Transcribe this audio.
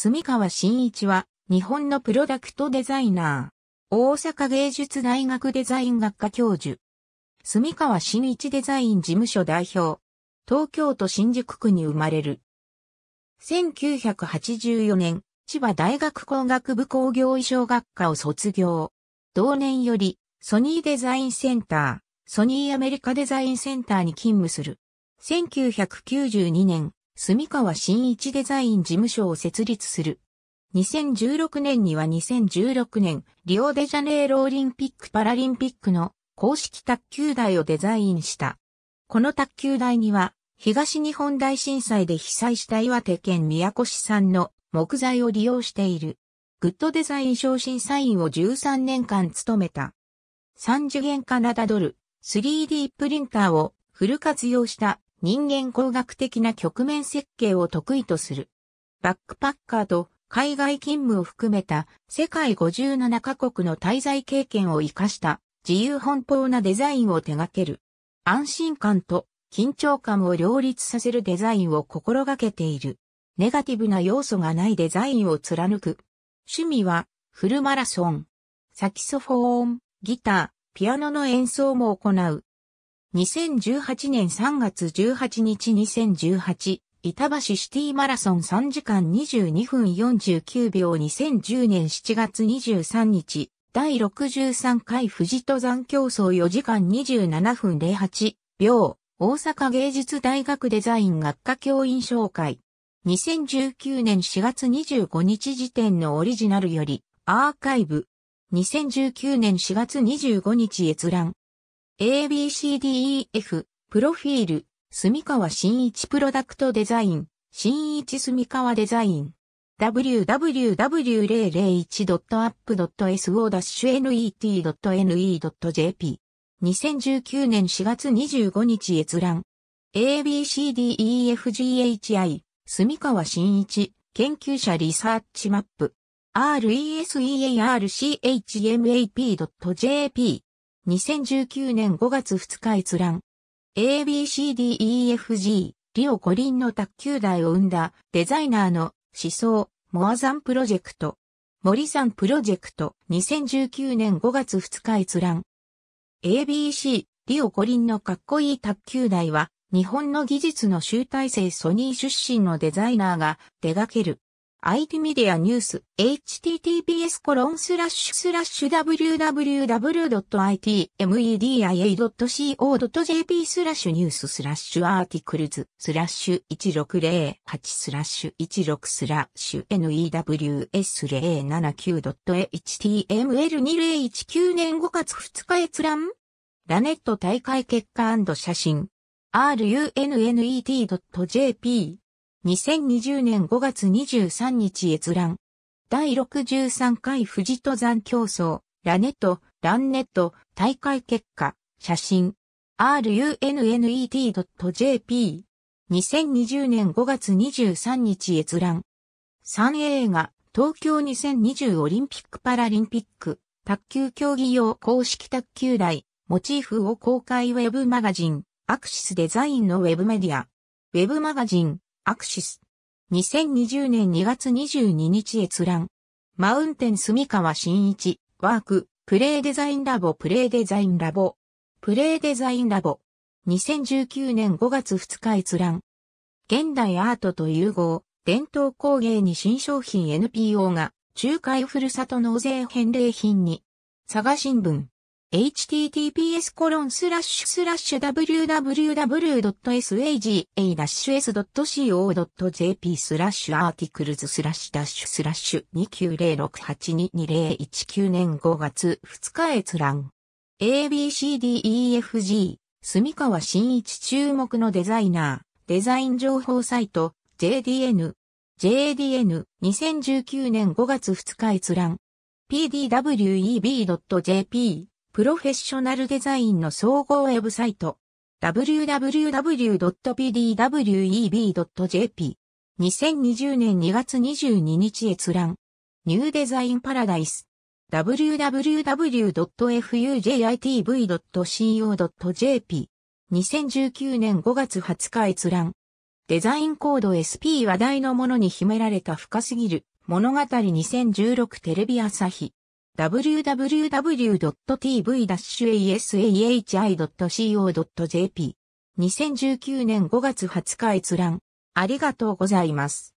住川真一は、日本のプロダクトデザイナー。大阪芸術大学デザイン学科教授。住川真一デザイン事務所代表。東京都新宿区に生まれる。1984年、千葉大学工学部工業衣装学科を卒業。同年より、ソニーデザインセンター、ソニーアメリカデザインセンターに勤務する。1992年、住川新一デザイン事務所を設立する。2016年には2016年、リオデジャネイロオリンピック・パラリンピックの公式卓球台をデザインした。この卓球台には、東日本大震災で被災した岩手県宮古市産の木材を利用している。グッドデザイン賞審査員を13年間務めた。3次元カナダドル、3D プリンターをフル活用した人間工学的な局面設計を得意とする。バックパッカーと海外勤務を含めた世界57カ国の滞在経験を活かした自由奔放なデザインを手掛ける。安心感と緊張感を両立させるデザインを心がけている。ネガティブな要素がないデザインを貫く。趣味はフルマラソン、サキソフォーン、ギター、ピアノの演奏も行う。2018年3月18日2018板橋シティマラソン3時間22分49秒2010年7月23日第63回富士登山競争4時間27分08秒大阪芸術大学デザイン学科教員紹介2019年4月25日時点のオリジナルよりアーカイブ2019年4月25日閲覧 ABCDEF、プロフィール、住川新一プロダクトデザイン、新一住川デザイン。www.001.app.so-net.ne.jp 2019年4月25日閲覧 ABCDEFGHI 住川新一研究者リサーチマップ researchmap.jp 2019年5月2日閲覧。ABCDEFG、リオ五輪の卓球台を生んだデザイナーの思想、モアザンプロジェクト。森さんプロジェクト2019年5月2日閲覧。ABC、リオ五輪のかっこいい卓球台は、日本の技術の集大成ソニー出身のデザイナーが手掛ける IT メディアニュース https www.itmedia.co.jp スラッシュニューススラッシュアーティクルズスラッシュ1608スラッシュ16スラッシュ news079.html2019 年5月2日閲覧ラネット大会結果写真 runet.jp 2020年5月23日閲覧。第63回富士登山競争、ラネット、ランネット、大会結果、写真。runnet.jp。2020年5月23日閲覧。3映画、東京2020オリンピック・パラリンピック、卓球競技用公式卓球台、モチーフを公開ウェブマガジン、アクシスデザインのウェブメディア。ウェブマガジン、アクシス。2020年2月22日閲覧。マウンテン住川新一、ワーク、プレイデザインラボ、プレイデザインラボ。プレイデザインラボ。2019年5月2日閲覧。現代アートと融合、伝統工芸に新商品 NPO が、仲介ふるさと納税返礼品に。佐賀新聞。https www.saga-s.co.jp スラッシュアーティクルズスラッシュダッシュスラッシュ2906822019年5月2日閲覧 ABCDEFG 住川新一注目のデザイナーデザイン情報サイト JDN JDN 2019年5月2日閲覧 pdweb.jp プロフェッショナルデザインの総合ウェブサイト www.pdweb.jp 2020年2月22日閲覧ニューデザインパラダイス www.fujitv.co.jp 2019年5月20日閲覧デザインコード SP 話題のものに秘められた深すぎる物語2016テレビ朝日 www.tv-asahi.co.jp。2019年5月20日閲覧。ありがとうございます。